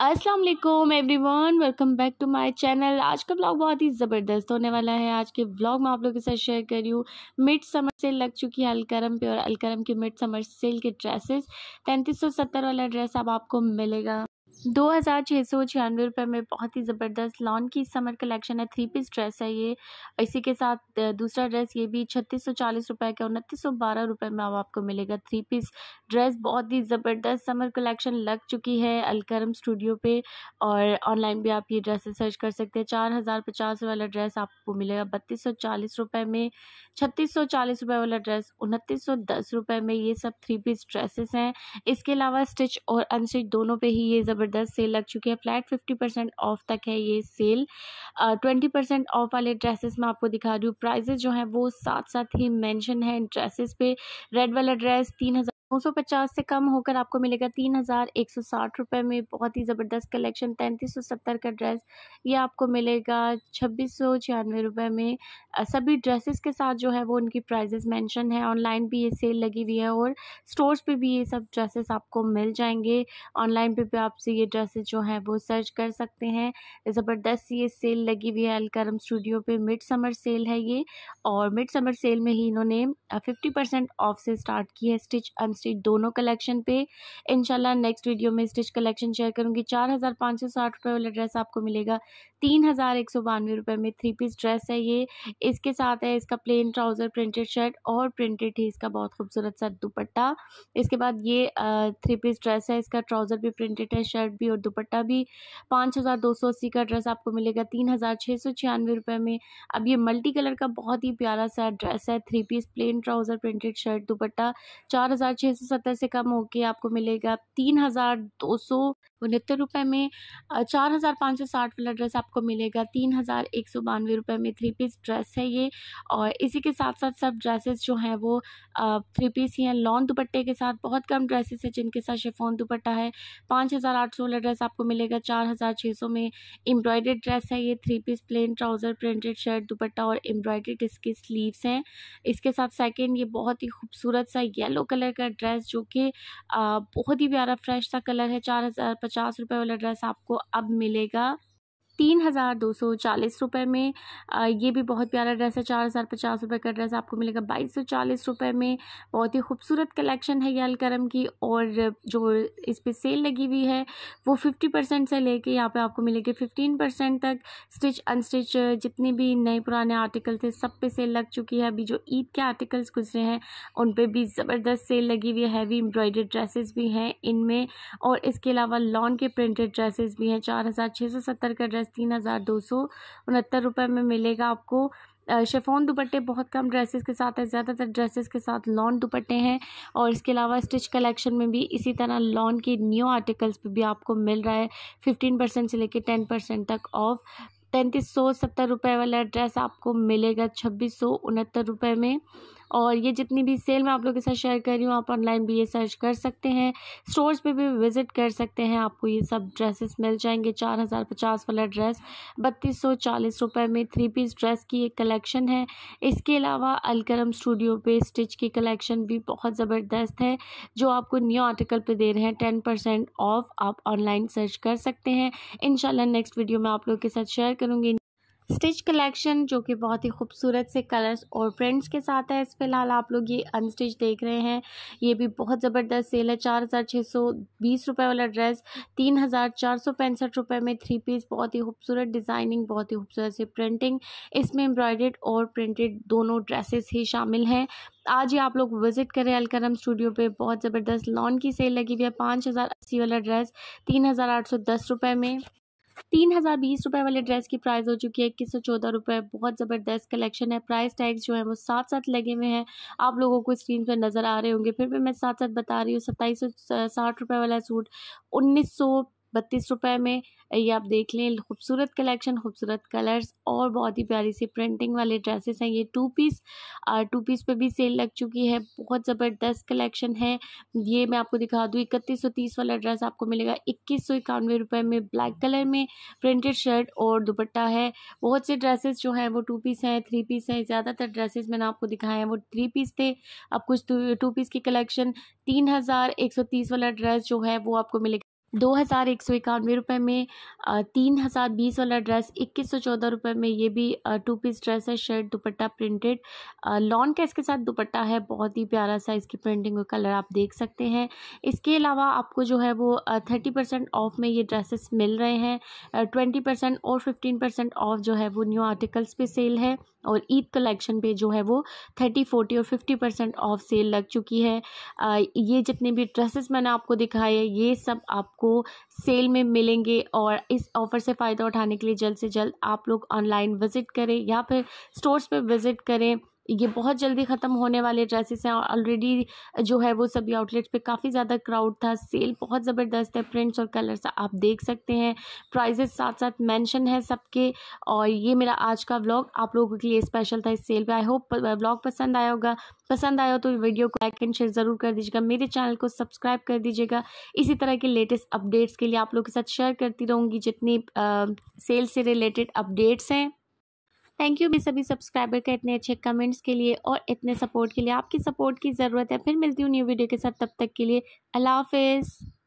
अस्सलाम वालेकुम everyone welcome back to my channel आज का ब्लॉग बहुत ही ज़बरदस्त होने वाला है आज के ब्लॉग में आप लोगों के साथ शेयर कर रही हूँ मिड समर सेल लग चुकी है अलकरम पे और अलकरम के मिड समर सेल के ड्रेसेस तैंतीस सौ सत्तर वाला ड्रेस अब आपको मिलेगा दो हज़ार छः सौ छियानवे रुपये में बहुत ही ज़बरदस्त लॉन की समर कलेक्शन है थ्री पीस ड्रेस है ये इसी के साथ दूसरा ड्रेस ये भी छत्तीस सौ चालीस रुपये का उनतीस सौ बारह रुपये में अब आपको मिलेगा थ्री पीस ड्रेस बहुत ही ज़बरदस्त समर कलेक्शन लग चुकी है अलकरम स्टूडियो पे और ऑनलाइन भी आप ये ड्रेसेस सर्च कर सकते हैं चार हज़ार पचास वाला ड्रेस आपको मिलेगा बत्तीस सौ चालीस रुपये में छत्तीस सौ चालीस रुपये वाला ड्रेस उनतीस सौ दस रुपये में ये सब थ्री पीस ड्रेसेस हैं इसके अलावा स्टिच और अनस्टिच दोनों पर ही ये ज़बरदस्त ज़बरदस्त सेल लग चुकी है फ्लैट फिफ्टी परसेंट ऑफ तक है ये सेल ट्वेंटी परसेंट ऑफ वाले ड्रेसेस मैं आपको दिखा रही हूँ प्राइजेस जो हैं वो साथ साथ ही मैंशन है ड्रेसेस पे रेड वाला ड्रेस तीन हज़ार 950 से कम होकर आपको मिलेगा तीन हज़ार एक सौ साठ रुपये में बहुत ही ज़बरदस्त कलेक्शन तैंतीस सौ सत्तर का ड्रेस ये आपको मिलेगा छब्बीस सौ छियानवे रुपये में सभी ड्रेसेस के साथ जो है वो उनकी प्राइजेस मेंशन है ऑनलाइन भी ये सेल लगी हुई है और स्टोर्स पे भी ये सब ड्रेसेस आपको मिल जाएंगे ऑनलाइन पे भी आपसे ये ड्रेसेस जो हैं वो सर्च कर सकते हैं ज़बरदस्त ये सेल लगी हुई है अलकरम स्टूडियो पे मिड समर सेल है ये और मिड समर सेल में ही इन्होंने फिफ्टी परसेंट ऑफ से स्टार्ट की है स्टिच अन स्टिच दोनों कलेक्शन पे इनशाला नेक्स्ट वीडियो में स्टिच कलेक्शन शेयर करूंगी चार हज़ार पाँच सौ साठ रुपये वाला ड्रेस आपको मिलेगा तीन हज़ार एक सौ बानवे रुपये में थ्री पीस ड्रेस है ये इसके साथ है इसका प्लेन ट्राउज़र प्रिंटेड शर्ट और प्रिंटेड ही इसका बहुत खूबसूरत सा दुपट्टा इसके बाद ये थ्री पीस ड्रेस है इसका ट्राउज़र भी प्रिंटेड है शर्ट भी और दुपट्टा भी पाँच हज़ार दो सौ अस्सी का ड्रेस आपको मिलेगा तीन हज़ार छः सौ छियानवे रुपये में अब ये मल्टी कलर का बहुत ही प्यारा सा ड्रेस है three piece plain trouser printed shirt dupatta चार हज़ार छः सौ सत्तर से कम होके आपको मिलेगा तीन हज़ार दो सौ उनहत्तर रुपये में चार हज़ार पाँच सौ साठ वाला ड्रेस आप आपको मिलेगा तीन हज़ार एक सौ बानवे रुपये में थ्री पीस ड्रेस है ये और इसी के साथ साथ सब ड्रेसेस जो हैं वो थ्री पीस ही हैं लॉन्ग दुपट्टे के साथ बहुत कम ड्रेसेस हैं जिनके साथ शेफोन दुपट्टा है पाँच हज़ार आठ सौ वाला ड्रेस आपको मिलेगा चार हज़ार छः सौ में एम्ब्रॉयडेड ड्रेस है ये three piece plain trouser printed shirt dupatta और एम्ब्रॉयडेड इसकी स्लीवस हैं इसके साथ सेकेंड ये बहुत ही खूबसूरत सा येलो कलर का ड्रेस जो कि बहुत ही प्यारा फ्रेश सा कलर है चार हज़ार पचास रुपये वाला ड्रेस आपको अब मिलेगा तीन हज़ार दो सौ चालीस रुपये में ये भी बहुत प्यारा ड्रेस है चार हज़ार पचास रुपये का ड्रेस आपको मिलेगा बाईस सौ चालीस रुपये में बहुत ही खूबसूरत कलेक्शन है ये अलकरम की और जो इस पर सेल लगी हुई है वो फिफ्टी परसेंट से लेके यहाँ पे आपको मिलेगी फिफ्टीन परसेंट तक स्टिच अनस्टिच जितने भी नए पुराने आर्टिकल थे सब पे सेल लग चुकी है अभी जो ईद के आर्टिकल्स गुजरे हैं उन पर भी ज़बरदस्त सेल लगी हुई है हैवी एम्ब्रॉयडर ड्रेसेस भी हैं इनमें और इसके अलावा लॉन के प्रिंटेड ड्रेसेस भी हैं चार हज़ार छः सौ सत्तर का ड्रेस ड्रेस तीन हज़ार दो सौ उनहत्तर रुपये में मिलेगा आपको शेफोन दुपट्टे बहुत कम ड्रेसेस के साथ है ज़्यादातर ड्रेसेस के साथ लॉन दुपट्टे हैं और इसके अलावा स्टिच कलेक्शन में भी इसी तरह लॉन की न्यू आर्टिकल्स पे भी आपको मिल रहा है फिफ्टीन परसेंट से लेकर टेन परसेंट तक ऑफ तैंतीस सौ सत्तर रुपये वाला ड्रेस आपको मिलेगा छब्बीस सौ उनहत्तर रुपये में और ये जितनी भी सेल मैं आप लोगों के साथ शेयर कर रही हूँ आप ऑनलाइन भी ये सर्च कर सकते हैं स्टोर्स पे भी विज़िट कर सकते हैं आपको ये सब ड्रेसेस मिल जाएंगे चार हज़ार पचास वाला ड्रेस बत्तीस सौ चालीस रुपये में थ्री पीस ड्रेस की एक कलेक्शन है इसके अलावा अलकरम स्टूडियो पे स्टिच की कलेक्शन भी बहुत ज़बरदस्त है जो आपको न्यू आर्टिकल पर दे रहे हैं टेन परसेंट ऑफ आप ऑनलाइन सर्च कर सकते हैं इन नेक्स्ट वीडियो में आप लोग के साथ शेयर करूँगी स्टिच कलेक्शन जो कि बहुत ही खूबसूरत से कलर्स और प्रिंट्स के साथ है इस फिलहाल आप लोग ये अनस्टिच देख रहे हैं ये भी बहुत ज़बरदस्त सेल है चार हज़ार छः सौ बीस रुपये वाला ड्रेस तीन हज़ार चार सौ पैंसठ रुपये में थ्री पीस बहुत ही खूबसूरत डिज़ाइनिंग बहुत ही खूबसूरत से प्रिंटिंग इसमें एम्ब्रॉयडेड और प्रिंटेड दोनों ड्रेसेस ही शामिल हैं आज ही आप लोग विजिट करें अलकरम स्टूडियो पे बहुत ज़बरदस्त लॉन की सेल लगी हुई है पाँच हज़ार अस्सी वाला ड्रेस तीन हज़ार आठ सौ दस रुपये में तीन हज़ार बीस रुपये वाले ड्रेस की प्राइस हो चुकी है इक्कीस सौ चौदह रुपये बहुत ज़बरदस्त कलेक्शन है प्राइस टैग्स जो है वो साथ साथ लगे हुए हैं आप लोगों को स्क्रीन पर नज़र आ रहे होंगे फिर भी मैं साथ साथ बता रही हूँ सत्ताईस सौ साठ रुपये वाला सूट उन्नीस सौ बत्तीस रुपये में ये आप देख लें खूबसूरत कलेक्शन खूबसूरत कलर्स और बहुत ही प्यारी सी प्रिंटिंग वाले ड्रेसेस हैं ये टू पीस टू पीस पे भी सेल लग चुकी है बहुत ज़बरदस्त कलेक्शन है ये मैं आपको दिखा दूँ इकतीस सौ तीस वाला ड्रेस आपको मिलेगा इक्कीस सौ इक्यानवे रुपये में ब्लैक कलर में प्रिंटेड शर्ट और दुपट्टा है बहुत से ड्रेसेस जो हैं वो टू पीस हैं थ्री पीस हैं ज़्यादातर ड्रेसेस मैंने आपको दिखाए हैं वो थ्री पीस थे अब कुछ टू पीस की कलेक्शन तीन हज़ार एक सौ तीस वाला ड्रेस जो है वो आपको मिलेगा दो हज़ार एक सौ इक्यानवे रुपये में तीन हज़ार बीस वाला ड्रेस इक्कीस सौ चौदह रुपये में ये भी टू पीस ड्रेस है शर्ट दुपट्टा प्रिंटेड लॉन का इसके साथ दुपट्टा है बहुत ही प्यारा सा इसकी प्रिंटिंग और कलर आप देख सकते हैं इसके अलावा आपको जो है वो थर्टी परसेंट ऑफ में ये ड्रेसेस मिल रहे हैं ट्वेंटी परसेंट और फिफ्टीन परसेंट ऑफ जो है वो न्यू आर्टिकल्स पे सेल है और ईद कलेक्शन पे जो है वो थर्टी फोर्टी और फिफ्टी परसेंट ऑफ सेल लग चुकी है ये जितने भी ड्रेसेस मैंने आपको दिखाए ये सब आप आपको सेल में मिलेंगे और इस ऑफ़र से फ़ायदा उठाने के लिए जल्द से जल्द आप लोग ऑनलाइन विज़िट करें या फिर स्टोर्स पर विज़िट करें ये बहुत जल्दी ख़त्म होने वाले ड्रेसेस हैं और ऑलरेडी जो है वो सभी आउटलेट्स पे काफ़ी ज़्यादा क्राउड था सेल बहुत ज़बरदस्त है प्रिंट्स और कलर्स आप देख सकते हैं प्राइजेस साथ साथ मेंशन है सबके और ये मेरा आज का व्लॉग आप लोगों के लिए स्पेशल था इस सेल पे आई होप व्लॉग पसंद आया होगा पसंद आया हो तो वीडियो को लाइक एंड शेयर ज़रूर कर दीजिएगा मेरे चैनल को सब्सक्राइब कर दीजिएगा इसी तरह के लेटेस्ट अपडेट्स के लिए आप लोग के साथ शेयर करती रहूँगी जितनी सेल से रिलेटेड अपडेट्स हैं थैंक यू मेरे सभी सब्सक्राइबर के इतने अच्छे कमेंट्स के लिए और इतने सपोर्ट के लिए आपकी सपोर्ट की ज़रूरत है फिर मिलती हूँ न्यू वीडियो के साथ तब तक के लिए अल्लाह हाफिज़